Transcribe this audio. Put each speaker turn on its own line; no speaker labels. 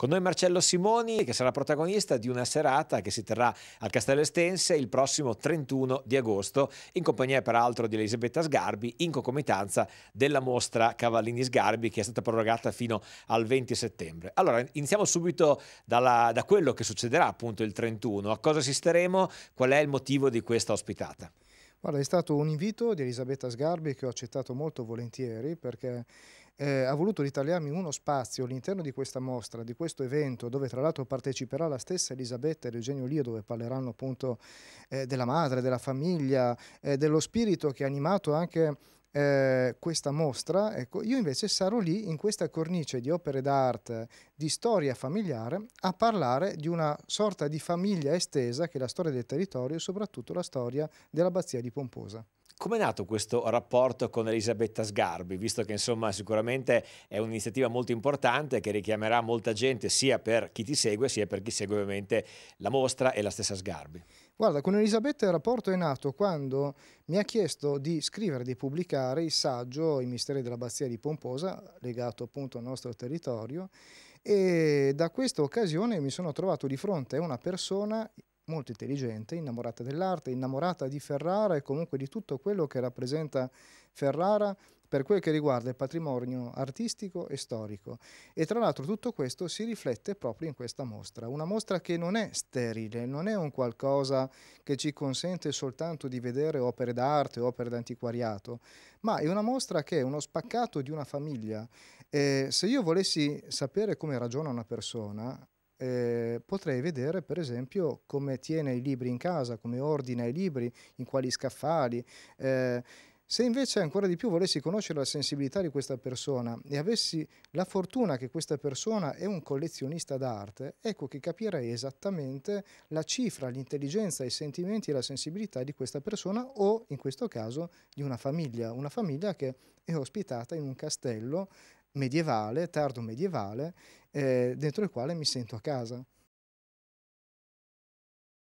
Con noi Marcello Simoni che sarà protagonista di una serata che si terrà al Castello Estense il prossimo 31 di agosto in compagnia peraltro di Elisabetta Sgarbi in concomitanza della mostra Cavallini Sgarbi che è stata prorogata fino al 20 settembre. Allora iniziamo subito dalla, da quello che succederà appunto il 31, a cosa assisteremo, qual è il motivo di questa ospitata?
Guarda, è stato un invito di Elisabetta Sgarbi che ho accettato molto volentieri perché eh, ha voluto ritagliarmi uno spazio all'interno di questa mostra, di questo evento, dove tra l'altro parteciperà la stessa Elisabetta e Eugenio Lio, dove parleranno appunto eh, della madre, della famiglia, eh, dello spirito che ha animato anche eh, questa mostra, ecco, io invece sarò lì in questa cornice di opere d'arte, di storia familiare, a parlare di una sorta di famiglia estesa che è la storia del territorio e soprattutto la storia dell'abbazia di Pomposa.
Come è nato questo rapporto con Elisabetta Sgarbi, visto che insomma sicuramente è un'iniziativa molto importante che richiamerà molta gente sia per chi ti segue sia per chi segue ovviamente la mostra e la stessa Sgarbi?
Guarda, con Elisabetta il rapporto è nato quando mi ha chiesto di scrivere, di pubblicare il saggio I misteri dell'abbazia di Pomposa, legato appunto al nostro territorio, e da questa occasione mi sono trovato di fronte a una persona molto intelligente, innamorata dell'arte, innamorata di Ferrara e comunque di tutto quello che rappresenta Ferrara per quel che riguarda il patrimonio artistico e storico. E tra l'altro tutto questo si riflette proprio in questa mostra, una mostra che non è sterile, non è un qualcosa che ci consente soltanto di vedere opere d'arte, opere d'antiquariato, ma è una mostra che è uno spaccato di una famiglia. Eh, se io volessi sapere come ragiona una persona, eh, potrei vedere per esempio come tiene i libri in casa, come ordina i libri, in quali scaffali. Eh, se invece ancora di più volessi conoscere la sensibilità di questa persona e avessi la fortuna che questa persona è un collezionista d'arte, ecco che capirei esattamente la cifra, l'intelligenza, i sentimenti e la sensibilità di questa persona o, in questo caso, di una famiglia, una famiglia che è ospitata in un castello medievale, tardo medievale, eh, dentro il quale mi sento a casa.